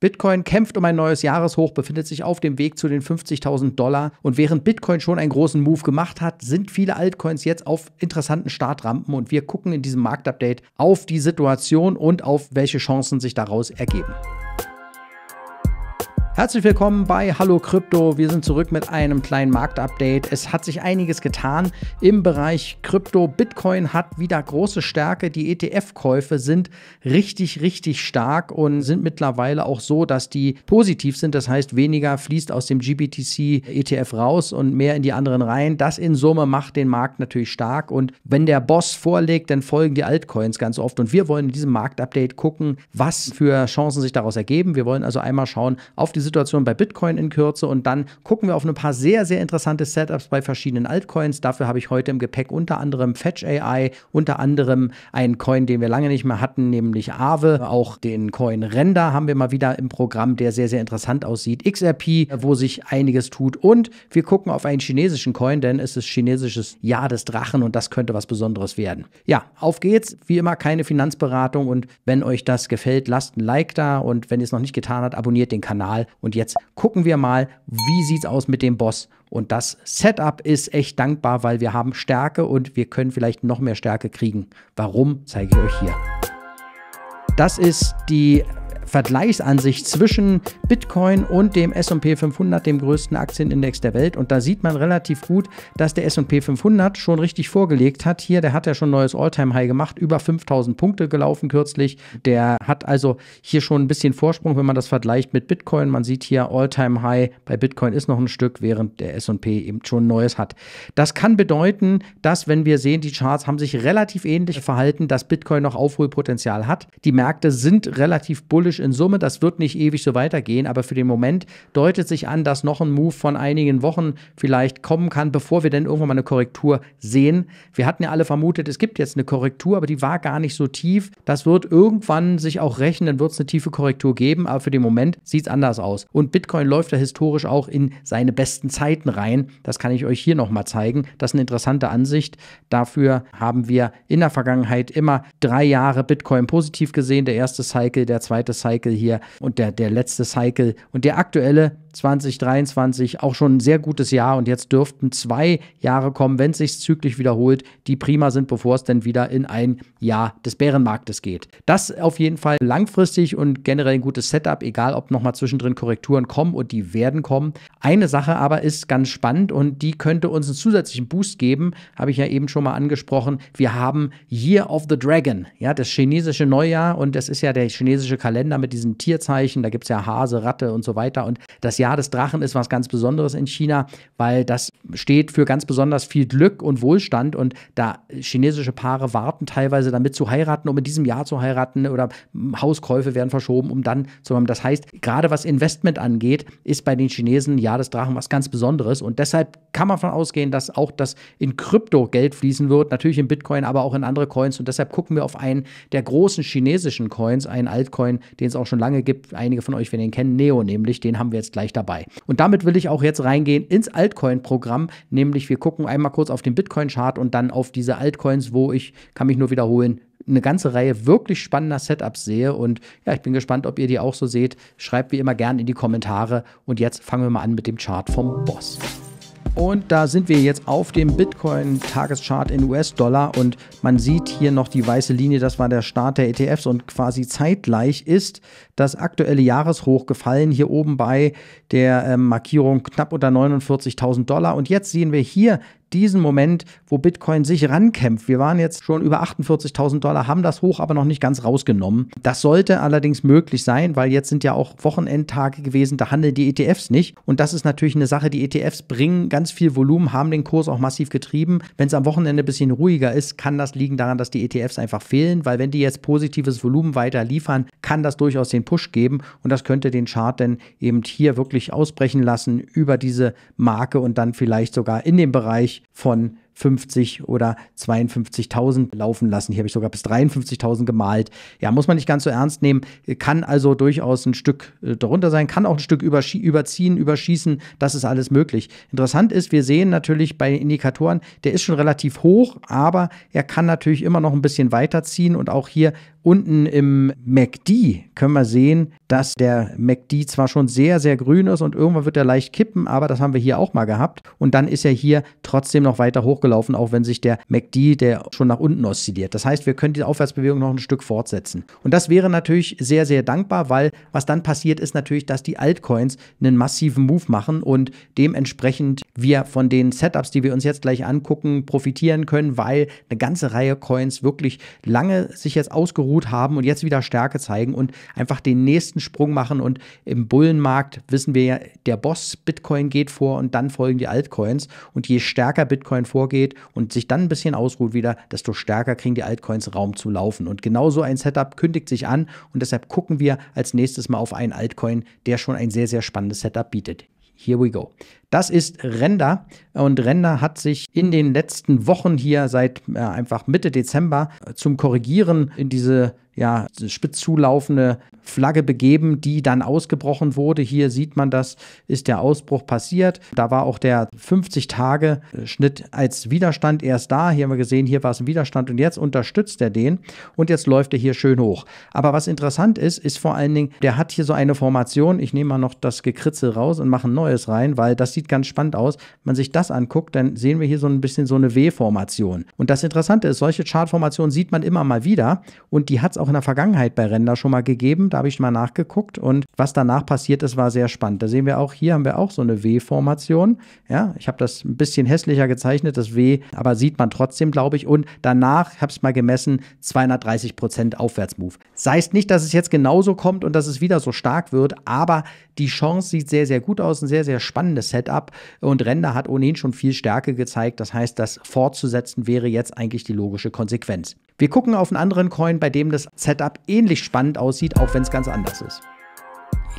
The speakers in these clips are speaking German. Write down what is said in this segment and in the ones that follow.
Bitcoin kämpft um ein neues Jahreshoch, befindet sich auf dem Weg zu den 50.000 Dollar und während Bitcoin schon einen großen Move gemacht hat, sind viele Altcoins jetzt auf interessanten Startrampen und wir gucken in diesem Marktupdate auf die Situation und auf welche Chancen sich daraus ergeben. Herzlich willkommen bei Hallo Krypto. Wir sind zurück mit einem kleinen Marktupdate. Es hat sich einiges getan im Bereich Krypto. Bitcoin hat wieder große Stärke. Die ETF-Käufe sind richtig, richtig stark und sind mittlerweile auch so, dass die positiv sind. Das heißt, weniger fließt aus dem GBTC-ETF raus und mehr in die anderen rein. Das in Summe macht den Markt natürlich stark. Und wenn der Boss vorlegt, dann folgen die Altcoins ganz oft. Und wir wollen in diesem Marktupdate gucken, was für Chancen sich daraus ergeben. Wir wollen also einmal schauen auf diese Situation bei Bitcoin in Kürze und dann gucken wir auf ein paar sehr, sehr interessante Setups bei verschiedenen Altcoins. Dafür habe ich heute im Gepäck unter anderem Fetch AI, unter anderem einen Coin, den wir lange nicht mehr hatten, nämlich Aave. Auch den Coin Render haben wir mal wieder im Programm, der sehr, sehr interessant aussieht. XRP, wo sich einiges tut. Und wir gucken auf einen chinesischen Coin, denn es ist chinesisches Jahr des Drachen und das könnte was Besonderes werden. Ja, auf geht's. Wie immer keine Finanzberatung und wenn euch das gefällt, lasst ein Like da und wenn ihr es noch nicht getan habt, abonniert den Kanal und jetzt gucken wir mal, wie sieht es aus mit dem Boss. Und das Setup ist echt dankbar, weil wir haben Stärke und wir können vielleicht noch mehr Stärke kriegen. Warum, zeige ich euch hier. Das ist die Vergleichsansicht zwischen Bitcoin und dem S&P 500, dem größten Aktienindex der Welt. Und da sieht man relativ gut, dass der S&P 500 schon richtig vorgelegt hat. Hier, der hat ja schon neues All-Time-High gemacht, über 5000 Punkte gelaufen kürzlich. Der hat also hier schon ein bisschen Vorsprung, wenn man das vergleicht mit Bitcoin. Man sieht hier All-Time-High bei Bitcoin ist noch ein Stück, während der S&P eben schon neues hat. Das kann bedeuten, dass wenn wir sehen, die Charts haben sich relativ ähnlich verhalten, dass Bitcoin noch Aufholpotenzial hat. Die Märkte sind relativ bullisch realistisch in Summe, das wird nicht ewig so weitergehen, aber für den Moment deutet sich an, dass noch ein Move von einigen Wochen vielleicht kommen kann, bevor wir denn irgendwann mal eine Korrektur sehen. Wir hatten ja alle vermutet, es gibt jetzt eine Korrektur, aber die war gar nicht so tief. Das wird irgendwann sich auch rechnen, dann wird es eine tiefe Korrektur geben, aber für den Moment sieht es anders aus. Und Bitcoin läuft ja historisch auch in seine besten Zeiten rein. Das kann ich euch hier nochmal zeigen. Das ist eine interessante Ansicht. Dafür haben wir in der Vergangenheit immer drei Jahre Bitcoin positiv gesehen. Der erste Cycle, der zweite Cycle Cycle hier und der, der letzte Cycle und der aktuelle 2023 auch schon ein sehr gutes Jahr und jetzt dürften zwei Jahre kommen, wenn es sich zyklisch wiederholt, die prima sind, bevor es dann wieder in ein Jahr des Bärenmarktes geht. Das auf jeden Fall langfristig und generell ein gutes Setup, egal ob nochmal zwischendrin Korrekturen kommen und die werden kommen. Eine Sache aber ist ganz spannend und die könnte uns einen zusätzlichen Boost geben, habe ich ja eben schon mal angesprochen. Wir haben Year of the Dragon, ja, das chinesische Neujahr und das ist ja der chinesische Kalender mit diesen Tierzeichen, da gibt es ja Hase, Ratte und so weiter und das Jahr Jahr des Drachen ist was ganz Besonderes in China, weil das steht für ganz besonders viel Glück und Wohlstand und da chinesische Paare warten teilweise damit zu heiraten, um in diesem Jahr zu heiraten oder Hauskäufe werden verschoben, um dann zu haben. Das heißt, gerade was Investment angeht, ist bei den Chinesen ein Jahr des Drachen was ganz Besonderes und deshalb kann man davon ausgehen, dass auch das in Krypto Geld fließen wird, natürlich in Bitcoin, aber auch in andere Coins und deshalb gucken wir auf einen der großen chinesischen Coins, einen Altcoin, den es auch schon lange gibt. Einige von euch werden ihn kennen, Neo nämlich, den haben wir jetzt gleich da dabei. Und damit will ich auch jetzt reingehen ins Altcoin-Programm, nämlich wir gucken einmal kurz auf den Bitcoin-Chart und dann auf diese Altcoins, wo ich, kann mich nur wiederholen, eine ganze Reihe wirklich spannender Setups sehe. Und ja, ich bin gespannt, ob ihr die auch so seht. Schreibt wie immer gerne in die Kommentare. Und jetzt fangen wir mal an mit dem Chart vom Boss. Und da sind wir jetzt auf dem Bitcoin-Tageschart in US-Dollar und man sieht hier noch die weiße Linie, das war der Start der ETFs und quasi zeitgleich ist das aktuelle Jahreshoch gefallen, hier oben bei der ähm, Markierung knapp unter 49.000 Dollar. Und jetzt sehen wir hier diesen Moment, wo Bitcoin sich rankämpft. Wir waren jetzt schon über 48.000 Dollar, haben das hoch aber noch nicht ganz rausgenommen. Das sollte allerdings möglich sein, weil jetzt sind ja auch Wochenendtage gewesen, da handeln die ETFs nicht. Und das ist natürlich eine Sache, die ETFs bringen ganz viel Volumen, haben den Kurs auch massiv getrieben. Wenn es am Wochenende ein bisschen ruhiger ist, kann das liegen daran, dass die ETFs einfach fehlen, weil wenn die jetzt positives Volumen weiter liefern, kann das durchaus den Push geben und das könnte den Chart dann eben hier wirklich ausbrechen lassen über diese Marke und dann vielleicht sogar in den Bereich von 50 oder 52.000 laufen lassen. Hier habe ich sogar bis 53.000 gemalt. Ja, muss man nicht ganz so ernst nehmen. Kann also durchaus ein Stück äh, darunter sein, kann auch ein Stück überziehen, überschießen. Das ist alles möglich. Interessant ist, wir sehen natürlich bei Indikatoren, der ist schon relativ hoch, aber er kann natürlich immer noch ein bisschen weiterziehen und auch hier Unten im MACD können wir sehen, dass der MACD zwar schon sehr, sehr grün ist und irgendwann wird er leicht kippen, aber das haben wir hier auch mal gehabt. Und dann ist er hier trotzdem noch weiter hochgelaufen, auch wenn sich der MACD, der schon nach unten oszilliert. Das heißt, wir können die Aufwärtsbewegung noch ein Stück fortsetzen. Und das wäre natürlich sehr, sehr dankbar, weil was dann passiert ist natürlich, dass die Altcoins einen massiven Move machen und dementsprechend wir von den Setups, die wir uns jetzt gleich angucken, profitieren können, weil eine ganze Reihe Coins wirklich lange sich jetzt ausgeruht Mut haben und jetzt wieder Stärke zeigen und einfach den nächsten Sprung machen. Und im Bullenmarkt wissen wir ja, der Boss Bitcoin geht vor und dann folgen die Altcoins. Und je stärker Bitcoin vorgeht und sich dann ein bisschen ausruht wieder, desto stärker kriegen die Altcoins Raum zu laufen. Und genau so ein Setup kündigt sich an. Und deshalb gucken wir als nächstes mal auf einen Altcoin, der schon ein sehr, sehr spannendes Setup bietet. Here we go. Das ist Render und Render hat sich in den letzten Wochen hier seit äh, einfach Mitte Dezember zum Korrigieren in diese ja, spitz zulaufende Flagge begeben, die dann ausgebrochen wurde. Hier sieht man das, ist der Ausbruch passiert. Da war auch der 50-Tage-Schnitt als Widerstand erst da. Hier haben wir gesehen, hier war es ein Widerstand und jetzt unterstützt er den und jetzt läuft er hier schön hoch. Aber was interessant ist, ist vor allen Dingen, der hat hier so eine Formation. Ich nehme mal noch das Gekritzel raus und mache ein neues rein, weil das sieht ganz spannend aus. Wenn man sich das anguckt, dann sehen wir hier so ein bisschen so eine W-Formation. Und das Interessante ist, solche Chartformationen sieht man immer mal wieder und die hat es auch auch in der Vergangenheit bei Render schon mal gegeben. Da habe ich mal nachgeguckt und was danach passiert ist, war sehr spannend. Da sehen wir auch, hier haben wir auch so eine W-Formation. Ja, ich habe das ein bisschen hässlicher gezeichnet, das W, aber sieht man trotzdem, glaube ich. Und danach, ich habe es mal gemessen, 230 Prozent Aufwärtsmove. Das heißt nicht, dass es jetzt genauso kommt und dass es wieder so stark wird, aber die Chance sieht sehr, sehr gut aus. Ein sehr, sehr spannendes Setup. Und Render hat ohnehin schon viel Stärke gezeigt. Das heißt, das fortzusetzen wäre jetzt eigentlich die logische Konsequenz. Wir gucken auf einen anderen Coin, bei dem das Setup ähnlich spannend aussieht, auch wenn es ganz anders ist.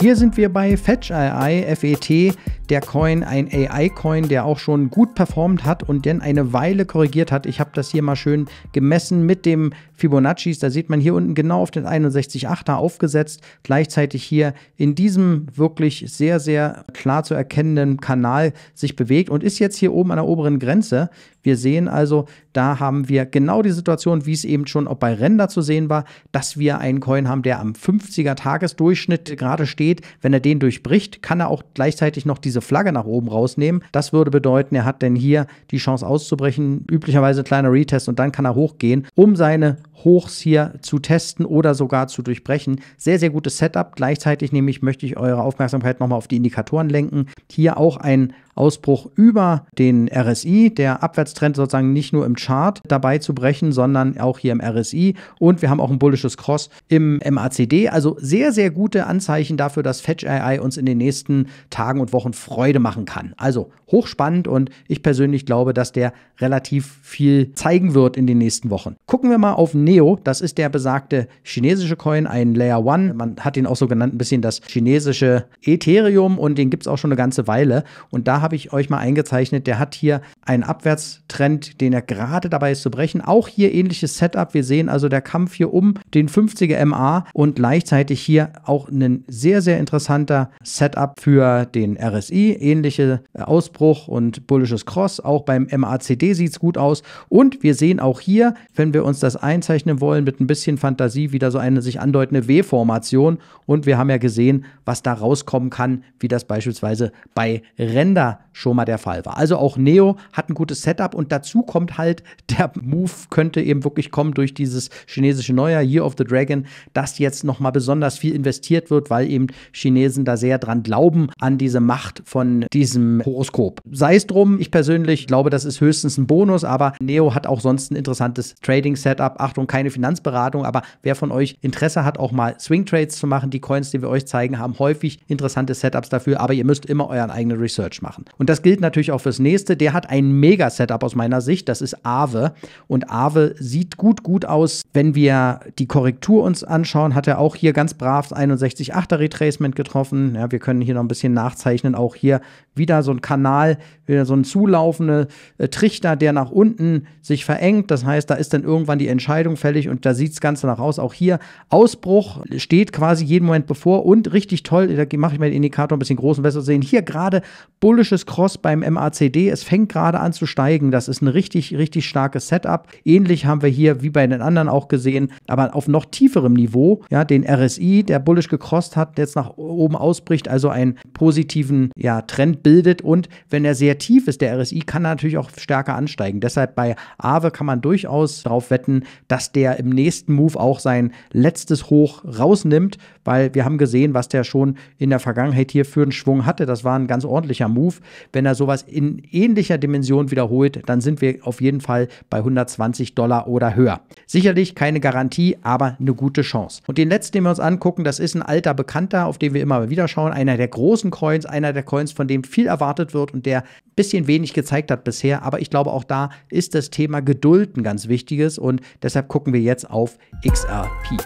Hier sind wir bei Fetch AI, FET, der Coin, ein AI-Coin, der auch schon gut performt hat und denn eine Weile korrigiert hat. Ich habe das hier mal schön gemessen mit dem Fibonaccis, da sieht man hier unten genau auf den 61,8er aufgesetzt, gleichzeitig hier in diesem wirklich sehr, sehr klar zu erkennenden Kanal sich bewegt und ist jetzt hier oben an der oberen Grenze. Wir sehen also, da haben wir genau die Situation, wie es eben schon auch bei Render zu sehen war, dass wir einen Coin haben, der am 50er Tagesdurchschnitt gerade steht. Wenn er den durchbricht, kann er auch gleichzeitig noch diese Flagge nach oben rausnehmen. Das würde bedeuten, er hat denn hier die Chance auszubrechen, üblicherweise kleiner Retest und dann kann er hochgehen, um seine Hochs hier zu testen oder sogar zu durchbrechen. Sehr, sehr gutes Setup. Gleichzeitig nämlich möchte ich eure Aufmerksamkeit nochmal auf die Indikatoren lenken. Hier auch ein Ausbruch über den RSI, der Abwärtstrend sozusagen nicht nur im Chart dabei zu brechen, sondern auch hier im RSI. Und wir haben auch ein bullisches Cross im MACD. Also sehr, sehr gute Anzeichen dafür, dass Fetch AI uns in den nächsten Tagen und Wochen Freude machen kann. Also hochspannend und ich persönlich glaube, dass der relativ viel zeigen wird in den nächsten Wochen. Gucken wir mal auf nächste Neo, das ist der besagte chinesische Coin, ein Layer One. Man hat ihn auch so genannt, ein bisschen das chinesische Ethereum und den gibt es auch schon eine ganze Weile. Und da habe ich euch mal eingezeichnet, der hat hier einen Abwärtstrend, den er gerade dabei ist zu brechen. Auch hier ähnliches Setup. Wir sehen also der Kampf hier um den 50er MA und gleichzeitig hier auch ein sehr, sehr interessanter Setup für den RSI. Ähnliche äh, Ausbruch und bullisches Cross. Auch beim MACD sieht es gut aus. Und wir sehen auch hier, wenn wir uns das einzeichnen, ausrechnen wollen, mit ein bisschen Fantasie wieder so eine sich andeutende W-Formation. Und wir haben ja gesehen, was da rauskommen kann, wie das beispielsweise bei Render schon mal der Fall war. Also auch Neo hat ein gutes Setup und dazu kommt halt, der Move könnte eben wirklich kommen durch dieses chinesische Neujahr, Year of the Dragon, dass jetzt nochmal besonders viel investiert wird, weil eben Chinesen da sehr dran glauben, an diese Macht von diesem Horoskop. Sei es drum, ich persönlich glaube, das ist höchstens ein Bonus, aber Neo hat auch sonst ein interessantes Trading-Setup. Achtung, Beratung, keine Finanzberatung, aber wer von euch Interesse hat, auch mal Swing Trades zu machen, die Coins, die wir euch zeigen, haben häufig interessante Setups dafür, aber ihr müsst immer euren eigenen Research machen. Und das gilt natürlich auch fürs nächste. Der hat ein mega Setup aus meiner Sicht, das ist Aave. Und Aave sieht gut, gut aus. Wenn wir die Korrektur uns anschauen, hat er auch hier ganz brav 61,8er Retracement getroffen. Ja, wir können hier noch ein bisschen nachzeichnen. Auch hier wieder so ein Kanal, wieder so ein zulaufender äh, Trichter, der nach unten sich verengt. Das heißt, da ist dann irgendwann die Entscheidung, Entscheidung fällig und da sieht es ganz danach aus. Auch hier Ausbruch steht quasi jeden Moment bevor und richtig toll, da mache ich mir den Indikator ein bisschen groß und besser zu sehen. Hier gerade bullisches Cross beim MACD, es fängt gerade an zu steigen. Das ist ein richtig, richtig starkes Setup. Ähnlich haben wir hier wie bei den anderen auch gesehen, aber auf noch tieferem Niveau, ja, den RSI, der bullisch gecrossed hat, jetzt nach oben ausbricht, also einen positiven ja, Trend bildet und wenn er sehr tief ist, der RSI, kann natürlich auch stärker ansteigen. Deshalb bei Aave kann man durchaus darauf wetten, dass dass der im nächsten Move auch sein letztes Hoch rausnimmt, weil wir haben gesehen, was der schon in der Vergangenheit hier für einen Schwung hatte. Das war ein ganz ordentlicher Move. Wenn er sowas in ähnlicher Dimension wiederholt, dann sind wir auf jeden Fall bei 120 Dollar oder höher. Sicherlich keine Garantie, aber eine gute Chance. Und den letzten, den wir uns angucken, das ist ein alter Bekannter, auf den wir immer wieder schauen. Einer der großen Coins, einer der Coins, von dem viel erwartet wird und der ein bisschen wenig gezeigt hat bisher. Aber ich glaube, auch da ist das Thema Geduld ein ganz wichtiges und deshalb gucken wir jetzt auf XRP.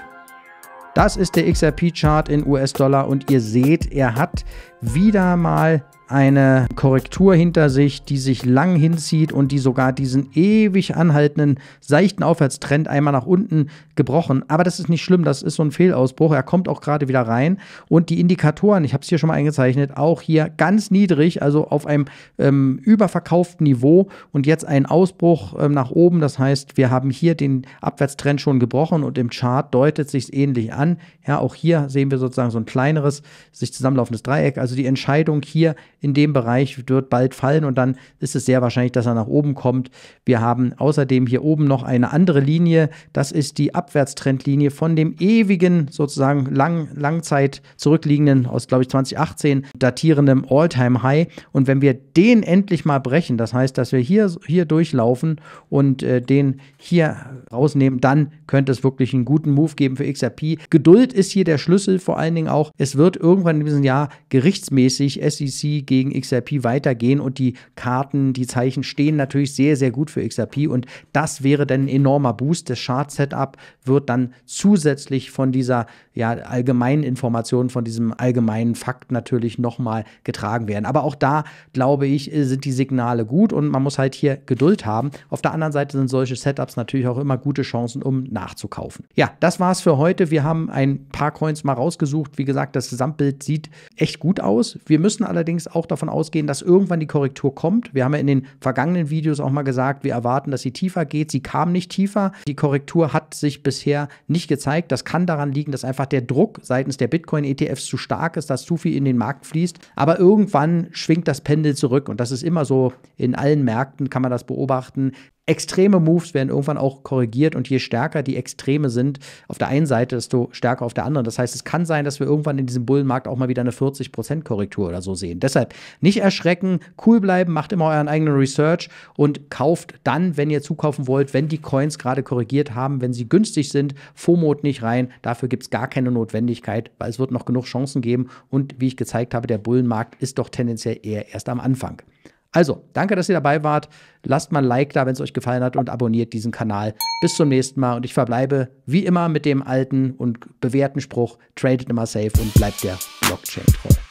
Das ist der XRP-Chart in US-Dollar und ihr seht, er hat wieder mal eine Korrektur hinter sich, die sich lang hinzieht und die sogar diesen ewig anhaltenden seichten Aufwärtstrend einmal nach unten gebrochen. Aber das ist nicht schlimm, das ist so ein Fehlausbruch. Er kommt auch gerade wieder rein und die Indikatoren, ich habe es hier schon mal eingezeichnet, auch hier ganz niedrig, also auf einem ähm, überverkauften Niveau und jetzt ein Ausbruch ähm, nach oben. Das heißt, wir haben hier den Abwärtstrend schon gebrochen und im Chart deutet sich ähnlich an. Ja, auch hier sehen wir sozusagen so ein kleineres sich zusammenlaufendes Dreieck. Also also die Entscheidung hier in dem Bereich wird bald fallen und dann ist es sehr wahrscheinlich, dass er nach oben kommt. Wir haben außerdem hier oben noch eine andere Linie. Das ist die Abwärtstrendlinie von dem ewigen, sozusagen lang, Langzeit zurückliegenden, aus glaube ich 2018 datierenden All-Time-High. Und wenn wir den endlich mal brechen, das heißt, dass wir hier, hier durchlaufen und äh, den hier rausnehmen, dann könnte es wirklich einen guten Move geben für XRP. Geduld ist hier der Schlüssel, vor allen Dingen auch. Es wird irgendwann in diesem Jahr Gericht gewichtsmäßig SEC gegen XRP weitergehen und die Karten, die Zeichen stehen natürlich sehr, sehr gut für XRP und das wäre dann ein enormer Boost. Das Chart-Setup wird dann zusätzlich von dieser ja, allgemeinen Information, von diesem allgemeinen Fakt natürlich nochmal getragen werden. Aber auch da, glaube ich, sind die Signale gut und man muss halt hier Geduld haben. Auf der anderen Seite sind solche Setups natürlich auch immer gute Chancen, um nachzukaufen. Ja, das war's für heute. Wir haben ein paar Coins mal rausgesucht. Wie gesagt, das Gesamtbild sieht echt gut aus aus. Wir müssen allerdings auch davon ausgehen, dass irgendwann die Korrektur kommt. Wir haben ja in den vergangenen Videos auch mal gesagt, wir erwarten, dass sie tiefer geht. Sie kam nicht tiefer. Die Korrektur hat sich bisher nicht gezeigt. Das kann daran liegen, dass einfach der Druck seitens der Bitcoin-ETFs zu stark ist, dass zu viel in den Markt fließt. Aber irgendwann schwingt das Pendel zurück und das ist immer so. In allen Märkten kann man das beobachten extreme Moves werden irgendwann auch korrigiert und je stärker die Extreme sind auf der einen Seite, desto stärker auf der anderen. Das heißt, es kann sein, dass wir irgendwann in diesem Bullenmarkt auch mal wieder eine 40% Korrektur oder so sehen. Deshalb nicht erschrecken, cool bleiben, macht immer euren eigenen Research und kauft dann, wenn ihr zukaufen wollt, wenn die Coins gerade korrigiert haben, wenn sie günstig sind, FOMOT nicht rein. Dafür gibt es gar keine Notwendigkeit, weil es wird noch genug Chancen geben und wie ich gezeigt habe, der Bullenmarkt ist doch tendenziell eher erst am Anfang. Also, danke, dass ihr dabei wart. Lasst mal ein Like da, wenn es euch gefallen hat und abonniert diesen Kanal. Bis zum nächsten Mal und ich verbleibe wie immer mit dem alten und bewährten Spruch, tradet immer safe und bleibt der Blockchain treu.